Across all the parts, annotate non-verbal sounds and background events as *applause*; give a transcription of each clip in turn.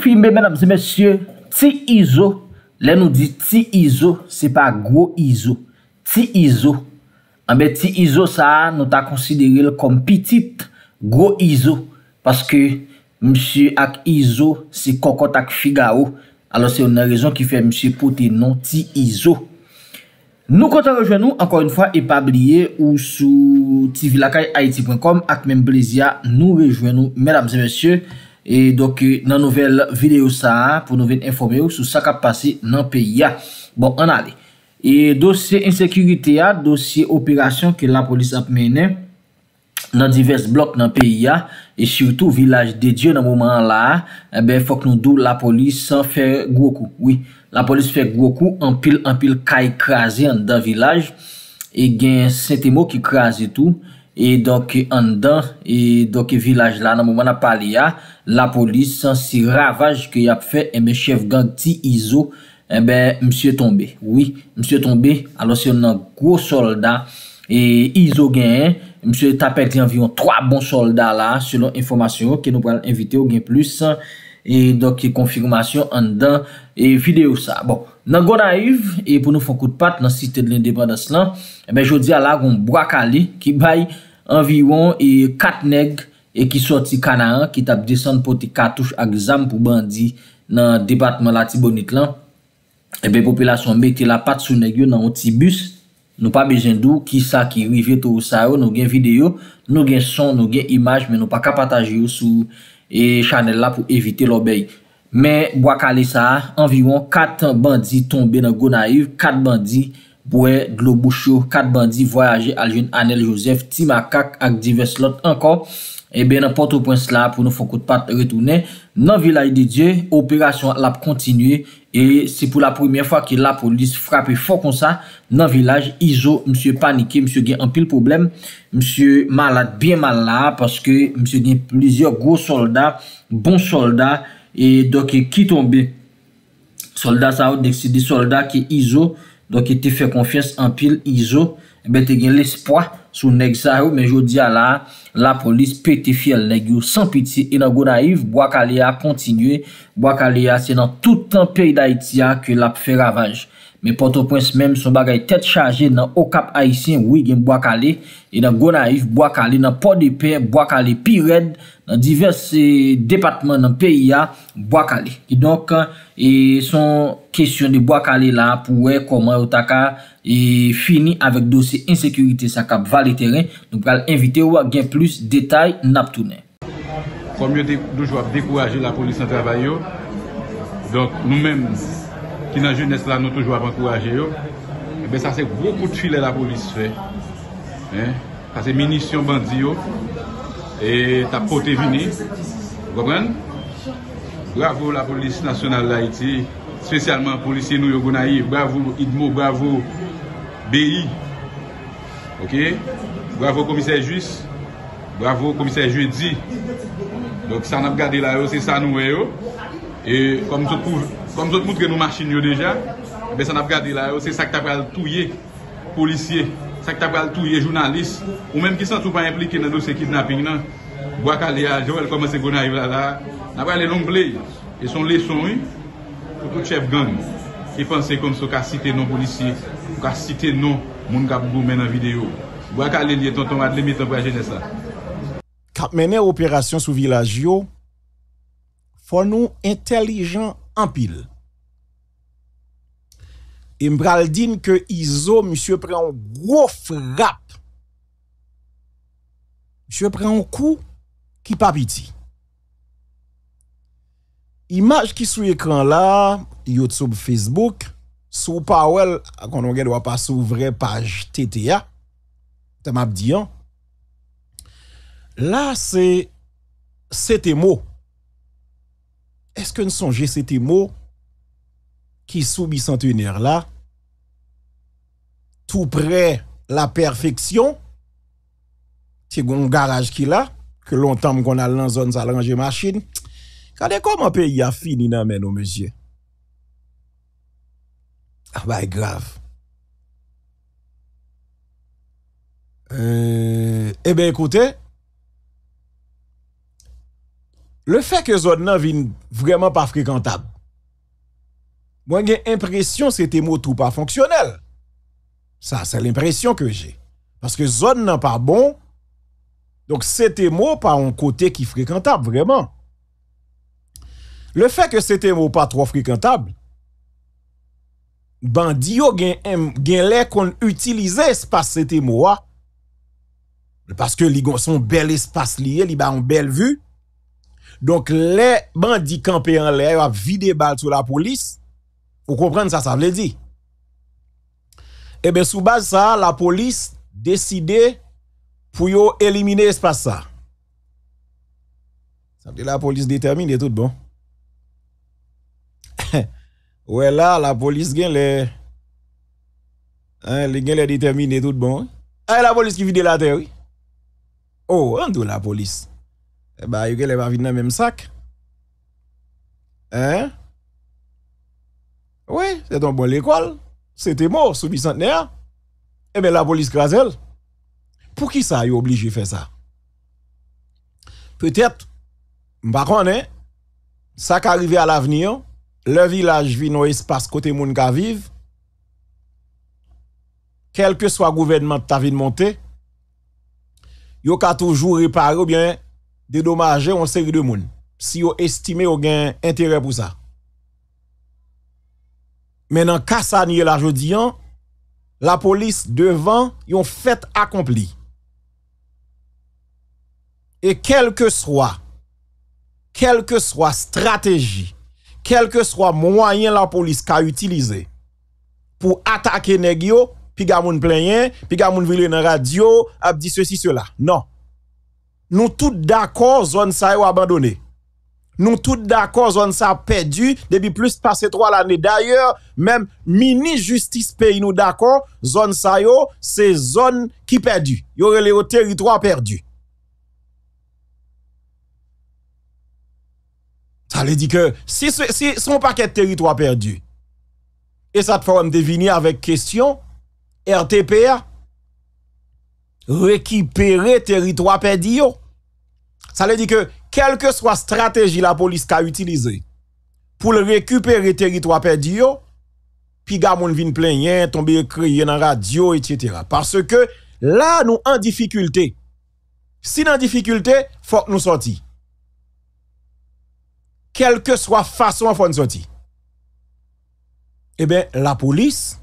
Filme menamse mesye Ti Izo Lè nou di Ti Izo Se pa Gro Izo Ti Izo Ambe Ti Izo sa nou ta konsidere Kom pitit Gro Izo Paske Mse ak Izo Se Kokot ak Figaro Alò se yonè rezon ki fe Mse pote Non Ti Izo Nou konta rejwen nou Ankon yon fwa Epabliye ou sou Tivilakayaiti.com Ak men Brezia Nou rejwen nou Menamse mesye E doke nan nouvel video sa, pou nouven informe ou sou sa kap pase nan pe ya Bon, an ale E dosye insekirite ya, dosye operasyon ke la polis ap mene Nan divers blok nan pe ya E surtout vilaj dedye nan mouman la Ebe eh fok nou dou la polis san fe gwo kou La polis fe gwo kou, an pil an pil kay krasen dan vilaj E gen sentimo ki krasen tou E doke andan, e doke vilaj la nan mouman apal ya, la polis san si ravaj ki yap fe, e men chef ganti Izo, e ben msye tombe. Oui, msye tombe, alo se nan gwo solda, e Izo gen, msye tapet li anviyon 3 bon solda la, selon informasyon yo, ki nou pral invite o gen plus, e doke konfigumasyon andan, e videyo sa. Bon, nan gona yiv, e pou nou fon kout pat nan siste de lende bandas lan, e ben jodi ala goun Bwakali ki bayi, Anviyon e kat neg e ki soti kana an ki tap desan poti katouj ag zam pou bandi nan debatman la tibonit lan Ebe populasyon me te la pat sou neg yo nan otibus Nou pa bejen dou ki sa ki wive to ou sa yo nou gen video Nou gen son nou gen imaj men nou pa kapataj yo sou e chanel la pou evite lo bey Men bo akale sa anviyon kat bandi tombe nan Gonaiv kat bandi Bwè dlo bouchou, kat bandi, voyaje, aljen, anel, josef, ti makak, ak divers lot anko. E eh bè nan pote ou pwens la pou nou fokout pat retounè. Nan vilaj de Dje, operasyon la pou kontinue. E se pou la premiè fwa ki la polis frape fokon sa. Nan vilaj, izo, msye panike, msye gen anpil problem. Msye malat, bien malat, paske msye gen plizye gros soldat, bon soldat. E doke ki tombe, soldat sa ou, dekse de soldat ki izo. Donke te fe konfyes an pil izo, eh bete gen l'espoi sou neg zaro. Men jo diya la, la polis pe te fiel neg yo. San piti enan gona yiv, Bwakalea kontinye. Bwakalea se nan tout an pey da itiya ke lap fe ravaj. Men Port-au-Prince menm son bagay tet chaje nan Okap Aisyen wigan Bwakale e nan Gonaif Bwakale nan Port-de-Père Bwakale Pired nan diverse euh, depatman nan PIA Bwakale. E donk euh, son kesyon de Bwakale la pou wey koman Otaka e fini avèk dosye insekurite sakap valeteren nou pral invite ou a gen plus detay naptounen. Komye douj wap dekouraje la polis nan travay yo donk nou menm Kinanjou Nesla nou toujwa renkouraje yo. Ebe eh sa se koukout filè la polis fe. Sa se menisyon bandi yo. E ta pote vini. Gomen? Bravo la polis nasyonal la iti. Specialman polisye nou yo gona yi. Bravo Idmo. Bravo B.I. Ok? Bravo komiser juis. Bravo komiser juedi. Donk san ap gade la yo. Se san nou yo. E komisou pou Kwa mzot mout gen nou machin yo deja, besan ap gade la, yo se sak tabral touye, policye, sak tabral touye, jounalist, ou menm ki san sou pa implike nan dosye kidnapping nan, wakal li a, jo el koman se goun a yu la la, nabral le long ble, e son leson yu, pou kout chef gang, ki fonsen kon so ka site non policye, ou ka site non moun kabou men nan video, wakal li etan ton atle mitan pou ajenye sa. Kap menen operasyon sou vilaj yo, fon nou intelijan pil e mbral din ke izo, msye pre an gro frap msye pre an kou ki papiti imaj ki sou ekran la youtube, facebook sou pawel, akonon gen wapasou vre page TTA tam ap diyan la se se te mou Est-ce que nous sommes ces mots qui sous bicentenaire là tout près la perfection c'est un garage qui là que longtemps qu'on a dans zone ça ranger machine Regardez comment pays a fini dans mes nos monsieur ah bah grave euh, eh bien écoutez le fait que zone n'est vraiment pas fréquentable. Moi j'ai impression c'était mot tout pas fonctionnel. Ça c'est l'impression que j'ai parce que zone n'est pas bon. Donc c'était mot pas un côté qui fréquentable vraiment. Le fait que c'était mot pas trop fréquentable bandi yo gen l'air qu'on utilise espace c'était mot parce que li son bel espace lié, li ba une belle vue donc, les bandits campés en l'air, ils ont vidé balles sur la police. Vous comprenez ça, ça veut dire. Eh bien, sous base ça, la police décide pour éliminer l'espace ça. Ça veut dire la police détermine tout bon. *laughs* ouais, là, la police gagne les. Hein, les tout bon. Ah, la police qui vide la terre, oui. Oh, on la police. Eh bien, il va dans le même sac. Hein? Oui, c'est dans bon l'école. C'était mort sous bicentenaire. Eh bien, la police craselle. Pour qui ça, est obligé de faire ça? Peut-être, je connais, ça qui arrive à l'avenir, le village vit dans espace côté monde qui vivre. Quel que soit le gouvernement qui a monter, il a toujours réparer ou bien de domaje yon seri de moun, si yo estime yon gen interè pou sa. Menan kasa ni yon la jodi an, la polis devan, yon fèt akompli. E kelke swa, kelke swa strategi, kelke swa mwayen la polis ka utilize, pou atake negyo, pi gamoun plenyen, pi gamoun vile nan radyo, ap di se si se la, nan. nous tous d'accord, zone ça abandonnée. Nous tous d'accord, zone ça perdu depuis plus de passé trois l'année. D'ailleurs, même mini justice pays nous d'accord, zone ça c'est zone qui perdu. Il y aurait les territoire perdu. Ça veut dire que si, si son paquet de territoire perdu, et ça te fait deviner avec question, RTPA, récupérer territoire perdu. Ça veut dire que, quelle que soit stratégie la police a utilisée pour récupérer territoire perdu, puis gamon vin plein, tomber crier dans radio, etc. Parce que là, nous en difficulté. Si nous en difficulté, faut que nous sortions. Quelle que soit façon, faut nous sortir. Eh bien, la police,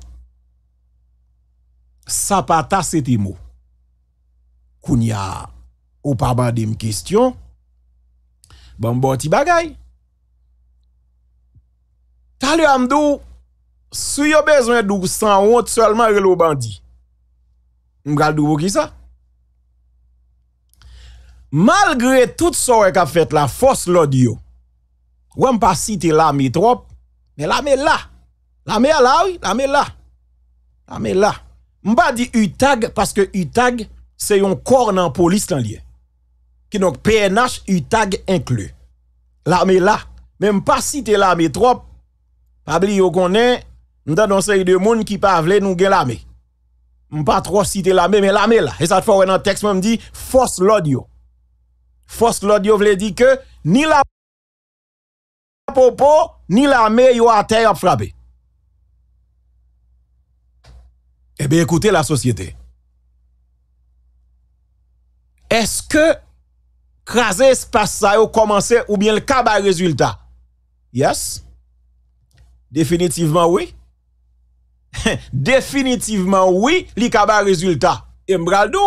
sapata, c'était mot. Kounia, ou pas bandé une question, bon, bon, ti bagay. T'as amdou, si yo besoin de 100 honte seulement relo bandit. M'gal dou vous qui ça? Malgré tout ce qu'a fait la force l'audio, ou pas citer la trop, mais la. là. L'armée là, oui, la. là. L'armée là. M'ba dit UTAG parce que UTAG, c'est un corps dans la police dans lien. Qui donc PNH, TAG inclus. L'armée là, même pas cité l'armée trop, pas oublier qu'on est, nous avons une série de monde qui parlent nous gagne l'armée. Pas trop citer l'armée, mais l'armée là. Et ça fait dans le texte, me dit, force l'audio. Force l'audio veut dire que ni la popo, ni l'armée, yo à terre frappé. Eh bien, écoutez la société. Eske kaze spasa yo komanse oubyen l kaba rezultat? Yes? Definitiveman oui? *laughs* Definitiveman oui li kaba rezultat? Embral do?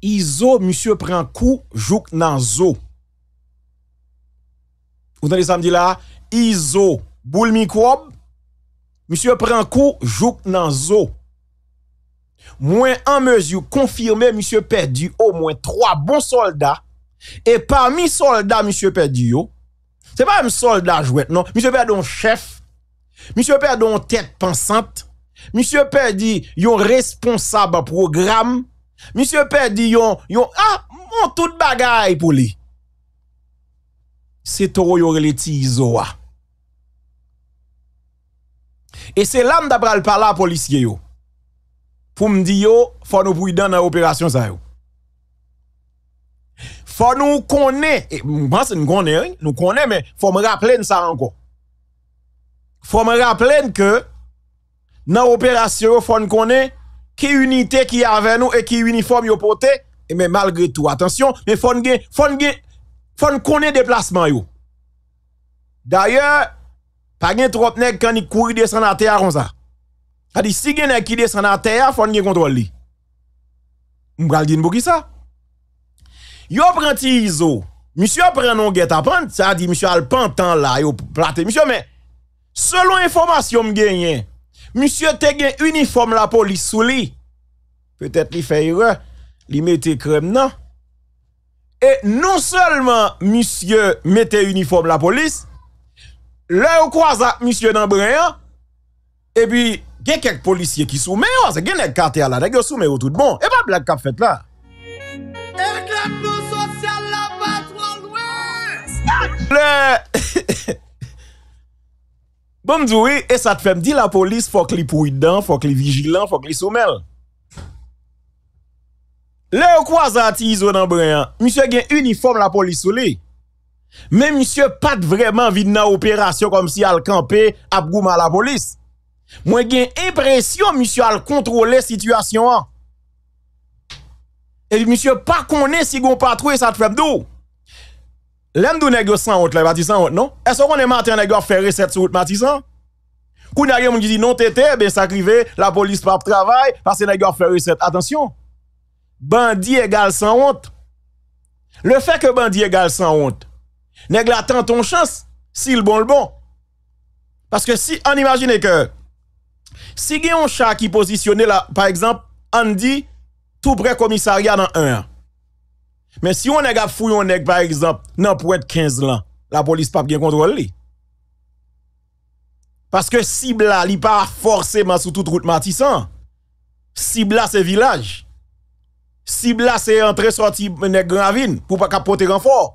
Izo, monsie pren kou, jouk nan zo. Ozan de samdi la? Izo, bou l mikwob? Monsie pren kou, jouk nan zo. Izo. Mwen an mezyou konfirme, misye pe di, o mwen 3 bon solda, e pa mi solda misye pe di yo, se pa mi solda jwet non, misye pe di yon chef, misye pe di yon tet pensante, misye pe di yon responsable program, misye pe di yon, yon, a, ah, moun tout bagay pou li. Se to yo releti izowa. E se lam dabral pala polisye yo, pour me dire, faut nous prudents dans l'opération ça. Faut nous connaître, je pense que nous connaissons, hein, nous connaissons, mais faut me rappeler ça encore. Faut me rappeler que dans l'opération, faut nous connaître qui unité qui est avec nous et qui uniforme nous porté, e mais malgré tout, attention, mais faut nous faut faut nous déplacement yo. D'ailleurs, pas trop nèg quand il courir descendre à terre comme ça. Adi, si gen ekide sanate a, fon gen kontrol li. Mbral gen boki sa. Yo pranti izo, misyo prenon gen tapan, sa adi, misyo alpantan la, yo plate. Misyo, men, selon informasyon gen yen, misyo te gen uniform la polis sou li. Petet li feyre, li mette krem nan. E, nou solman, misyo mette uniform la polis, le yo kwa za, misyo nan breyan, e pi, Gen kèk polisye ki soume yo, zè gen ek kater la, dek yo soume yo tout bon. E pa blèk kap fèt la. Ek lèk nou sosyal la patro lwè! Stak! Lè! Bon mdoui, e sat fèm di la polis fòk li pouy dan, fòk li vigilant, fòk li soumel. Lè ou kwa zati izonan breyan? Misyè gen uniform la polis soli. Mè misyè pat vreman vide nan operasyon kom si al kampe ap gouman la polis. Mwen gen epresyon, misyo, al kontrole situasyon an. E misyo, pa konen si goun patrou e sa trep do. Len do negè san hont, la pati san hont, non? E soron e maten negè fè reset sou mati san? Kou negè moun di di, non tete, be sakrive, la polis pa p'travay, pase negè fè reset, atensyon. Bandi e gal san bon hont. Le fè ke bandi e gal san hont, negè la tan ton chans, si l bon l bon. Paske si an imagine ke... Si gen yon chak ki posisyonè la, pa ekzamp, an di, tou pre komisaryan an an. Men si yon neg ap fuyon neg, pa ekzamp, nan pou et 15 lan, la polis pap gen kontrol li. Paske Sibla li pa forseman sou tout route matisan. Sibla se vilaj. Sibla se entre sorti neg gravine, pou pa kapote renfor.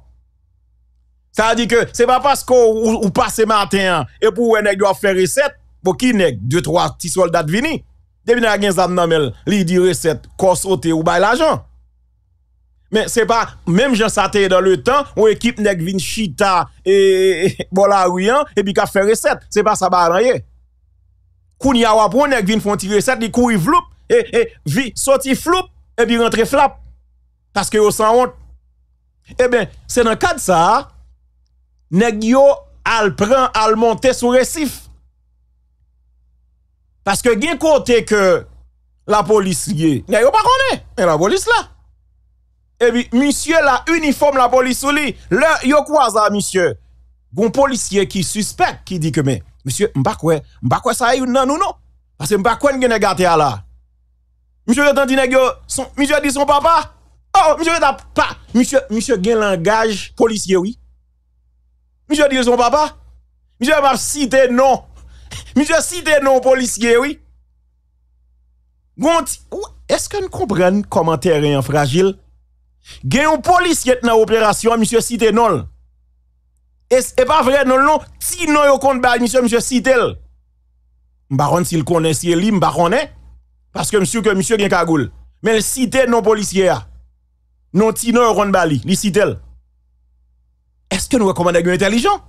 Sa di ke, se pa pasko ou pase matin an, e pou we neg do a fè riset, pou ki nek 2-3 ti sol dat vini. Demi nan gen zan nanmel, li di reset, kosote ou bay la jan. Men se pa, menm jan sa teye dan le tan, ou ekip nek vin chita, e, e, e bol a ouyan, e bi ka fe reset. Se pa sa ba anaye. Kou ni awa pou, nek vin fon ti reset, di kou i vloup, e, e vi soti vloup, e bi rentre flap. Paske yo san ont. E ben, se nan kad sa, nek yo al pran, al monte sou resif. Paske gen kote ke la polis ye, nye yo pa kone, men la polis la. Evi, monsye la uniform la polis ou li, le yo kwa za monsye, gon polis ye ki suspect ki di ke men, monsye mba kwe, mba kwe sa yon nan ou non, ase mba kwen gen negate a la. Monsye gen tentine gyo, monsye di son papa, oh, monsye gen langaj polis ye ou, monsye di son papa, monsye gen map site nan, Monsieur, cite non policier, oui. est-ce que nous comprenons comment terrain fragile? Gen un policier dans l'opération, monsieur cité non. Et ce pas vrai non non, si non yo compte bal monsieur monsieur Citel. M'baron s'il connaît si li m'baronné parce que monsieur que monsieur gen cagoule. Mais le cité non policier ah. Non Tino non yo compte bali, li Est-ce que nous recommandons intelligent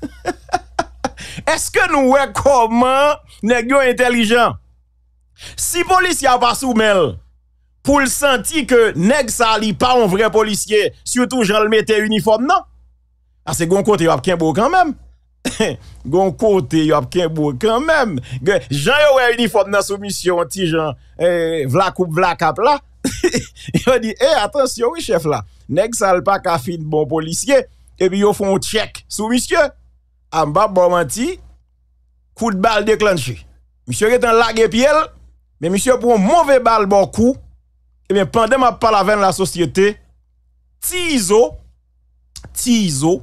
*laughs* Eske nou wek koman nek yo entelijan? Si polis ya pa soumel pou l senti ke nek sali pa on vre polisye, syoutou jan l mette uniform nan, ase gon kote yo ap kenbo kanmem. *laughs* Gon kote yo ap kenbo kanmem. Jan yo wek uniform nan sou misyon ti jan e, vlak ou vlak apla. *laughs* Yon di, e, atensyon wek chef la, nek sali pa ka fin bon polisye, e bi yo fon chek sou misyon. an ba ba man ti, kou d'bal deklanchi. Msyo gen tan lage pi el, men msyo pou an mouve bal ba kou, e men pandem a pala ven la sosyete, ti izo, ti izo,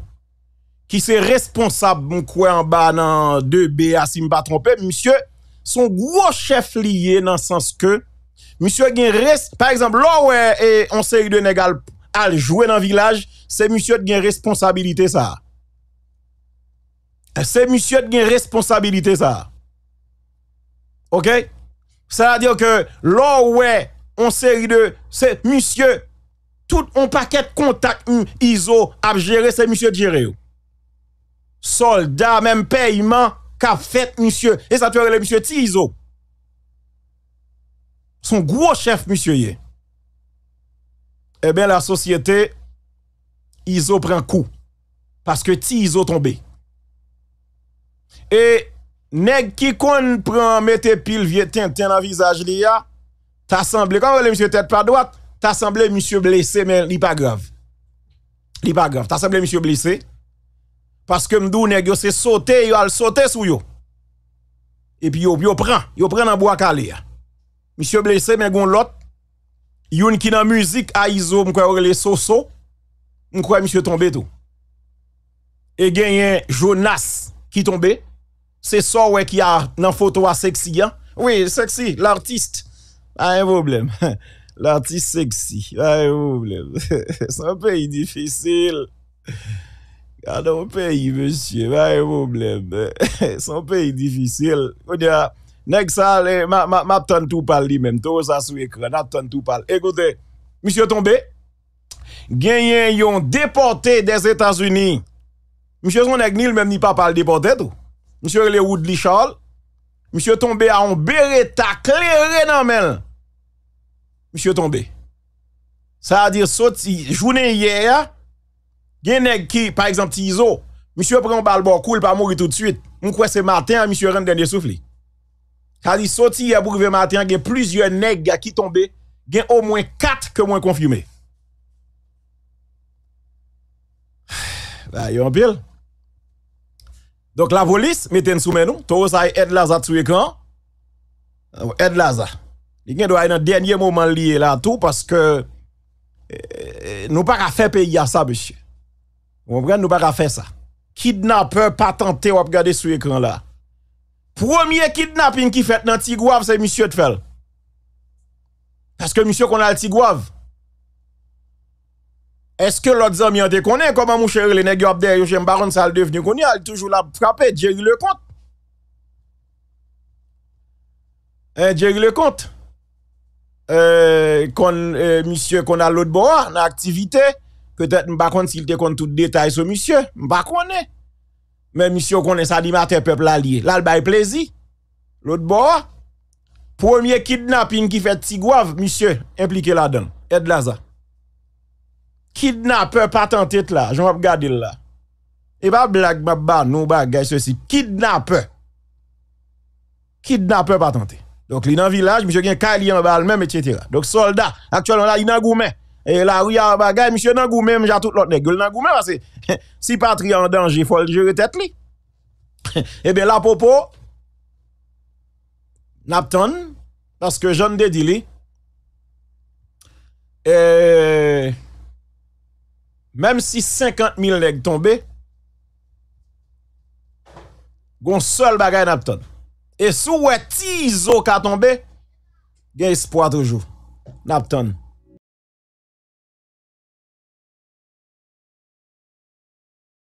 ki se responsab mkwe an ba nan 2B, a si mba trompe, msyo son gwo chef liye nan sanske, msyo gen res, par ekzamp, lò ou e onse yi de negal al jwe nan vilaj, se msyo gen responsabilite sa a. Se musye di gen responsabilite sa Ok Sa diyo ke Lo we On seri de Se musye Tout on paket kontak Un Iso Ap jere se musye jere ou Solda menm peyman Kap fet musye E sa tveri le musye ti Iso Son gwo chef musye ye Ebe eh la sosyete Iso pren kou Paske ti Iso tombe E Et nèg qui kon prend mette pile vieux tintin dans visage li a, comment semblé quand monsieur tête pas droite, ta semblé monsieur blessé mais n'est pas grave. n'est pas grave, ta semblé monsieur blessé parce que m'dou nèg yo c'est sauté, yo al sauté sou yo. Et puis yo yo prend, yo prend un bois calé. Monsieur blessé mais gon l'autre youn ki nan musique a iso m'kwè ou les soso, m'kwè monsieur tombé tout. Et gagné Jonas qui tombé c'est ça ouais qui a dans photo à sexy hein? Oui, sexy, l'artiste. Pas ah, un problème. *laughs* L'artiste sexy, pas ah, un problème. *laughs* c'est un pays difficile. Ah, dans un pays, monsieur, pas un problème. *laughs* c'est un pays difficile. On dit nèg je ma ma, ma tout parle lui même, tout ça sur écran, m'attend tout parle. Écoutez, monsieur tombé gagné yon déporté des États-Unis. Monsieur son nèg ni même ni pas parle déporté tout. Monsieur le Woodley Charles. Monsieur tombé à un beretta clairé dans mel. Monsieur tombé. Ça veut dire sorti journée hier, gen qui par exemple Tizo, monsieur prend un balbo cool pas mourir tout de suite. On croit c'est matin hein, monsieur rentre dernier souffle. Ça il sorti hier pour matin, a plusieurs nègres qui tombé, a au moins quatre que moins confirmé. *sighs* Bah, yon pile. Donc la police, mettez sous nous. Tout ça, aide Laza sur l'écran. Aide Laza. Il y a un dernier moment lié là tout parce que ne euh, nous pas faire payer à ça, monsieur. Vous comprenez? Nous pas faire ça. Kidnappeur pas tenté ou regarder sur l'écran là. Premier kidnapping qui fait dans Tigouave, c'est monsieur Tfell. Parce que monsieur qu'on a le Tigouave. Eske lòt zèm yon te konè? Koman mou chère lè nè gyo ap dè yon jèm baron sal devny konè? Al toujou la pprapè. Djeri le kont. Eh, Djeri le kont. Misyè konè lòt bo a. Nè aktivite. Kètèt mba konè sil te kon tout detay so misyè. Mba konè. Mè misyè konè sa di matè pep lalye. Lal bay plezi. Lòt bo a. Promye kidnap in ki fet tigwav. Misyè implike la den. Ed la zè. kidnappeur patenté là, je vais regarder là. Et pas blague, baba, nous, bagay, ceci. kidnapper pas patenté. Donc, il dans village, monsieur gen kali en bal même, etc. Donc, soldat, actuellement là, il dans Et il y a bagay, monsieur nan même j'ai tout l'autre nègre. Il parce que *laughs* si patrie en danger, il faut le jurer tête li. *laughs* et eh bien, à propos napton, parce que j'en dédili. Et... Même si 50 000 nègres tombés, gon seul bagay n'apton. Et sous ouais qui ka tombé, gen espoir toujours. Napton.